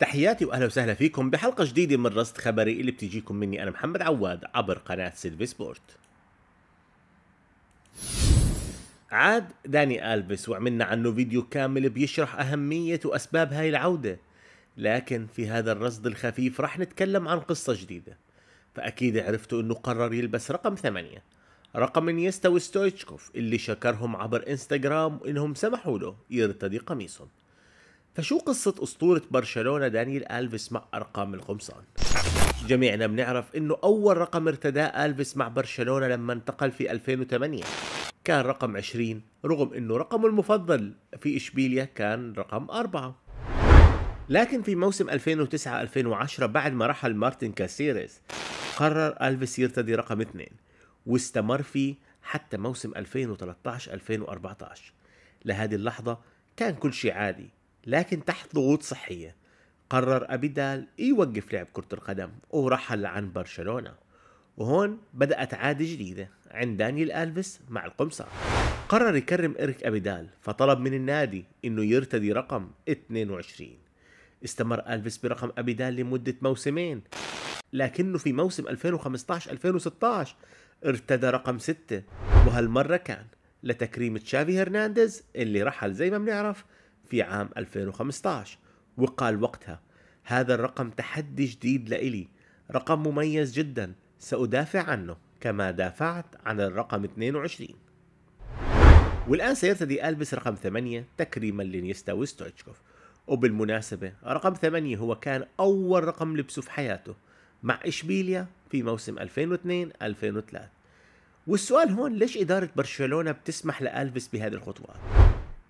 تحياتي واهلا وسهلا فيكم بحلقه جديده من رصد خبري اللي بتجيكم مني انا محمد عواد عبر قناه سيلفي سبورت. عاد داني الفيس وعملنا عنه فيديو كامل بيشرح اهميه واسباب هاي العوده، لكن في هذا الرصد الخفيف رح نتكلم عن قصه جديده. فاكيد عرفتوا انه قرر يلبس رقم ثمانيه. رقم يستوي ستويتشكوف اللي شكرهم عبر انستغرام انهم سمحوا له يرتدي قميصهم. فشو قصة أسطورة برشلونة دانيال ألفيس مع أرقام القمصان؟ جميعنا بنعرف انه اول رقم ارتداه الفيس مع برشلونه لما انتقل في 2008 كان رقم 20 رغم انه رقمه المفضل في اشبيليا كان رقم 4 لكن في موسم 2009 2010 بعد ما رحل مارتن كاسيريز قرر الفيس يرتدي رقم 2 واستمر فيه حتى موسم 2013 2014 لهذه اللحظه كان كل شيء عادي لكن تحت ضغوط صحية قرر أبيدال يوقف لعب كرة القدم ورحل عن برشلونة وهون بدأت عادة جديدة عند دانيال ألفيس مع القمصان قرر يكرم إيريك أبيدال فطلب من النادي إنه يرتدي رقم 22 استمر ألفيس برقم أبيدال لمدة موسمين لكنه في موسم 2015-2016 ارتدى رقم 6 وهالمرة كان لتكريم تشافي هرنانديز اللي رحل زي ما بنعرف في عام 2015 وقال وقتها هذا الرقم تحدي جديد لإلي رقم مميز جدا سأدافع عنه كما دافعت عن الرقم 22 والآن سيرتدي ألبس رقم 8 تكريما لنيستا وستويتشكوف وبالمناسبة رقم 8 هو كان أول رقم لبسه في حياته مع إشبيليا في موسم 2002-2003 والسؤال هون ليش إدارة برشلونة بتسمح لألفيس بهذه الخطوات؟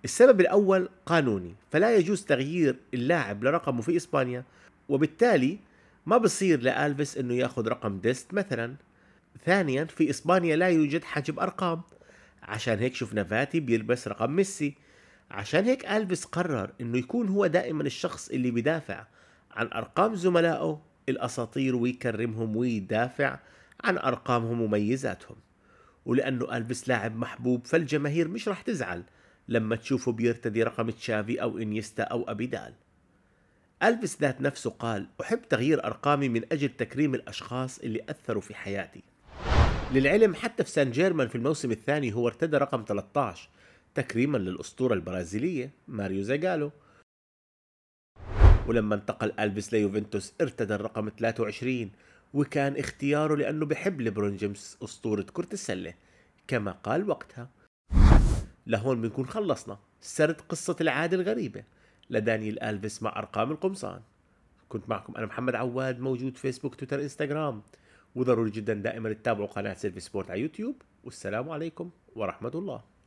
السبب الأول قانوني فلا يجوز تغيير اللاعب لرقمه في إسبانيا وبالتالي ما بصير لألفيس أنه يأخذ رقم ديست مثلا ثانيا في إسبانيا لا يوجد حجب أرقام عشان هيك شفنا فاتي بيلبس رقم ميسي عشان هيك ألفيس قرر أنه يكون هو دائما الشخص اللي بدافع عن أرقام زملائه الأساطير ويكرمهم ويدافع عن أرقامهم ومميزاتهم ولأنه ألفيس لاعب محبوب فالجماهير مش راح تزعل لما تشوفه بيرتدي رقم تشافي أو إنيستا أو أبيدال ألفيس ذات نفسه قال أحب تغيير أرقامي من أجل تكريم الأشخاص اللي أثروا في حياتي للعلم حتى في سان جيرمان في الموسم الثاني هو ارتدى رقم 13 تكريما للأسطورة البرازيلية ماريو زاغالو ولما انتقل ألفيس ليوفنتوس ارتدى الرقم 23 وكان اختياره لأنه بحب لبرون جيمس أسطورة كرة السلة كما قال وقتها لهون بنكون خلصنا سرد قصة العادة الغريبة لدانيال ألفيس مع أرقام القمصان كنت معكم أنا محمد عواد موجود فيسبوك تويتر إنستغرام وضروري جدا دائما تتابعوا قناة سيلفي سبورت على يوتيوب والسلام عليكم ورحمة الله